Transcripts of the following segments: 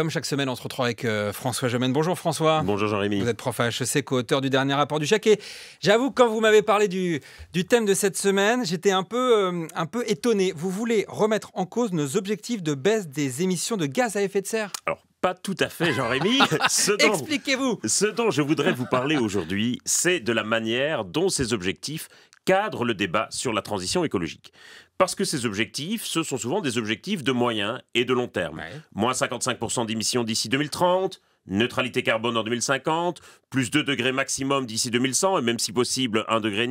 Comme chaque semaine, on se retrouve avec euh, François Jomène. Bonjour François. Bonjour Jean-Rémy. Vous êtes prof à HEC, co-auteur du dernier rapport du Chac. Et j'avoue, quand vous m'avez parlé du, du, thème de cette semaine, j'étais un peu, euh, un peu étonné. Vous voulez remettre en cause nos objectifs de baisse des émissions de gaz à effet de serre Alors, pas tout à fait, Jean-Rémy. Expliquez-vous. Ce dont je voudrais vous parler aujourd'hui, c'est de la manière dont ces objectifs cadrent le débat sur la transition écologique parce que ces objectifs, ce sont souvent des objectifs de moyen et de long terme. Moins 55% d'émissions d'ici 2030, neutralité carbone en 2050, plus 2 degrés maximum d'ici 2100 et même si possible 1,5 degré.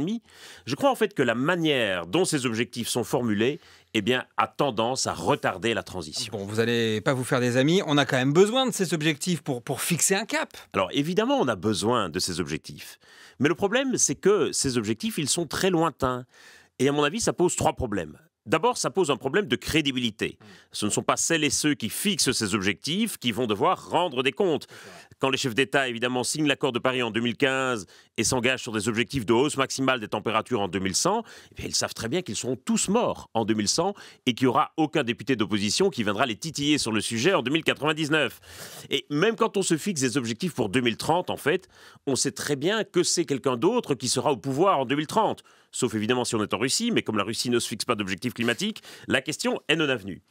Je crois en fait que la manière dont ces objectifs sont formulés eh bien, a tendance à retarder la transition. Bon, vous n'allez pas vous faire des amis, on a quand même besoin de ces objectifs pour, pour fixer un cap. Alors évidemment, on a besoin de ces objectifs. Mais le problème, c'est que ces objectifs, ils sont très lointains. Et à mon avis, ça pose trois problèmes. D'abord, ça pose un problème de crédibilité. Mm. Ce ne sont pas celles et ceux qui fixent ces objectifs qui vont devoir rendre des comptes. Quand les chefs d'État, évidemment, signent l'accord de Paris en 2015 et s'engagent sur des objectifs de hausse maximale des températures en 2100, eh ils savent très bien qu'ils seront tous morts en 2100 et qu'il n'y aura aucun député d'opposition qui viendra les titiller sur le sujet en 2099. Et même quand on se fixe des objectifs pour 2030, en fait, on sait très bien que c'est quelqu'un d'autre qui sera au pouvoir en 2030 sauf évidemment si on est en Russie, mais comme la Russie ne se fixe pas d'objectifs climatiques, la question est non avenue.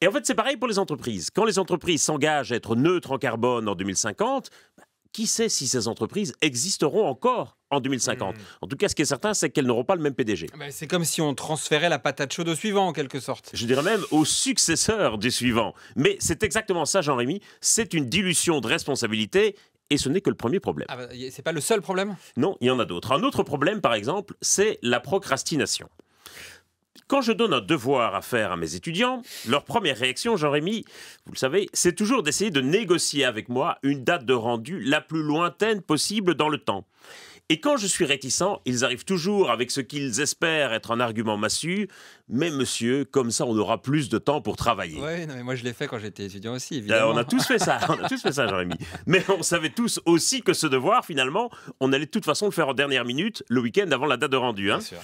Et en fait, c'est pareil pour les entreprises. Quand les entreprises s'engagent à être neutres en carbone en 2050, bah, qui sait si ces entreprises existeront encore en 2050. Hmm. En tout cas, ce qui est certain, c'est qu'elles n'auront pas le même PDG. Ah ben, c'est comme si on transférait la patate chaude au suivant, en quelque sorte. Je dirais même au successeur du suivant. Mais c'est exactement ça, Jean-Rémy. C'est une dilution de responsabilité et ce n'est que le premier problème. Ah bah, c'est pas le seul problème Non, il y en a d'autres. Un autre problème, par exemple, c'est la procrastination. Quand je donne un devoir à faire à mes étudiants, leur première réaction, Jean-Rémy, vous le savez, c'est toujours d'essayer de négocier avec moi une date de rendu la plus lointaine possible dans le temps. Et quand je suis réticent, ils arrivent toujours avec ce qu'ils espèrent être un argument massu. Mais monsieur, comme ça, on aura plus de temps pour travailler. Oui, mais moi je l'ai fait quand j'étais étudiant aussi. Évidemment. Euh, on a tous fait ça, on a tous fait ça, Jérémy. Mais on savait tous aussi que ce devoir, finalement, on allait de toute façon le faire en dernière minute, le week-end avant la date de rendu. Hein. Bien sûr.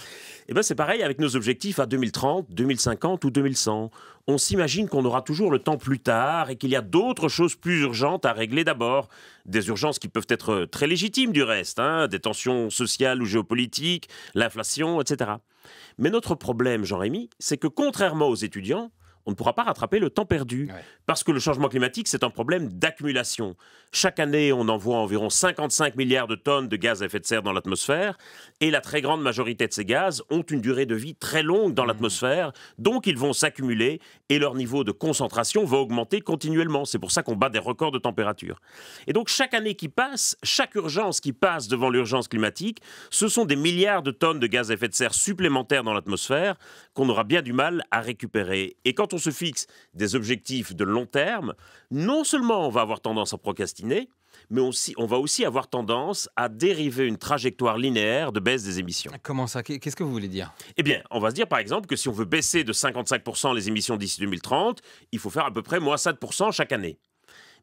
Eh ben, c'est pareil avec nos objectifs à 2030, 2050 ou 2100. On s'imagine qu'on aura toujours le temps plus tard et qu'il y a d'autres choses plus urgentes à régler d'abord. Des urgences qui peuvent être euh, très légitimes du reste, hein. des tensions sociales ou géopolitiques, l'inflation, etc. Mais notre problème, Jean-Rémy, c'est que contrairement aux étudiants, on ne pourra pas rattraper le temps perdu. Parce que le changement climatique, c'est un problème d'accumulation. Chaque année, on envoie environ 55 milliards de tonnes de gaz à effet de serre dans l'atmosphère, et la très grande majorité de ces gaz ont une durée de vie très longue dans mmh. l'atmosphère, donc ils vont s'accumuler, et leur niveau de concentration va augmenter continuellement. C'est pour ça qu'on bat des records de température. Et donc chaque année qui passe, chaque urgence qui passe devant l'urgence climatique, ce sont des milliards de tonnes de gaz à effet de serre supplémentaires dans l'atmosphère qu'on aura bien du mal à récupérer. Et quand on se fixe des objectifs de long terme, non seulement on va avoir tendance à procrastiner, mais aussi, on va aussi avoir tendance à dériver une trajectoire linéaire de baisse des émissions. Comment ça Qu'est-ce que vous voulez dire Eh bien, on va se dire par exemple que si on veut baisser de 55% les émissions d'ici 2030, il faut faire à peu près moins 7% chaque année.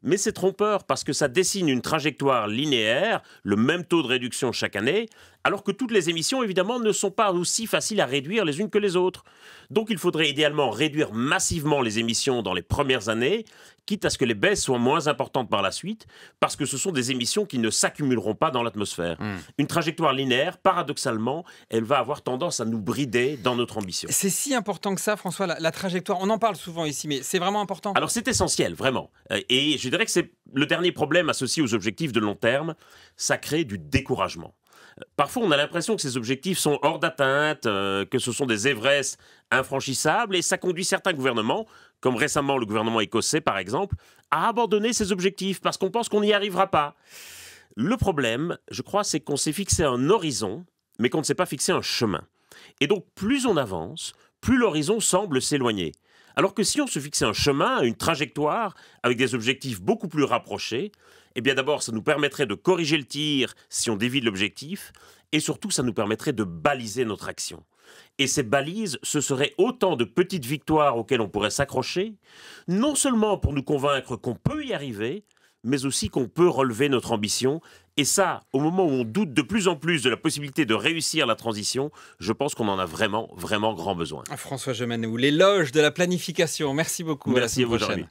Mais c'est trompeur parce que ça dessine une trajectoire linéaire, le même taux de réduction chaque année, alors que toutes les émissions, évidemment, ne sont pas aussi faciles à réduire les unes que les autres. Donc il faudrait idéalement réduire massivement les émissions dans les premières années, quitte à ce que les baisses soient moins importantes par la suite, parce que ce sont des émissions qui ne s'accumuleront pas dans l'atmosphère. Hmm. Une trajectoire linéaire, paradoxalement, elle va avoir tendance à nous brider dans notre ambition. C'est si important que ça, François, la, trajectoire, on en parle souvent ici, mais c'est vraiment important. Alors c'est essentiel, vraiment. Euh, et je dirais que c'est le dernier problème associé aux objectifs de long terme, ça crée du découragement. Parfois, on a l'impression que ces objectifs sont hors d'atteinte, euh, que ce sont des Everest infranchissables, et ça conduit certains gouvernements, comme récemment le gouvernement écossais par exemple, à abandonner ces objectifs parce qu'on pense qu'on n'y arrivera pas. Le problème, je crois, c'est qu'on s'est fixé un horizon, mais qu'on ne s'est pas fixé un chemin. Et donc, plus on avance, plus l'horizon semble s'éloigner. Alors que si on se fixait un chemin, une trajectoire, avec des objectifs beaucoup plus rapprochés, eh bien d'abord, ça nous permettrait de corriger le tir si on dévie de l'objectif, et surtout, ça nous permettrait de baliser notre action. Et ces balises, ce seraient autant de petites victoires auxquelles on pourrait s'accrocher, non seulement pour nous convaincre qu'on peut y arriver, mais aussi qu'on peut relever notre ambition et ça, au moment où on doute de plus en plus de la possibilité de réussir la transition, je pense qu'on en a vraiment, vraiment grand besoin. Ah, François Gemanou, l'éloge de la planification. Merci beaucoup. Merci à, la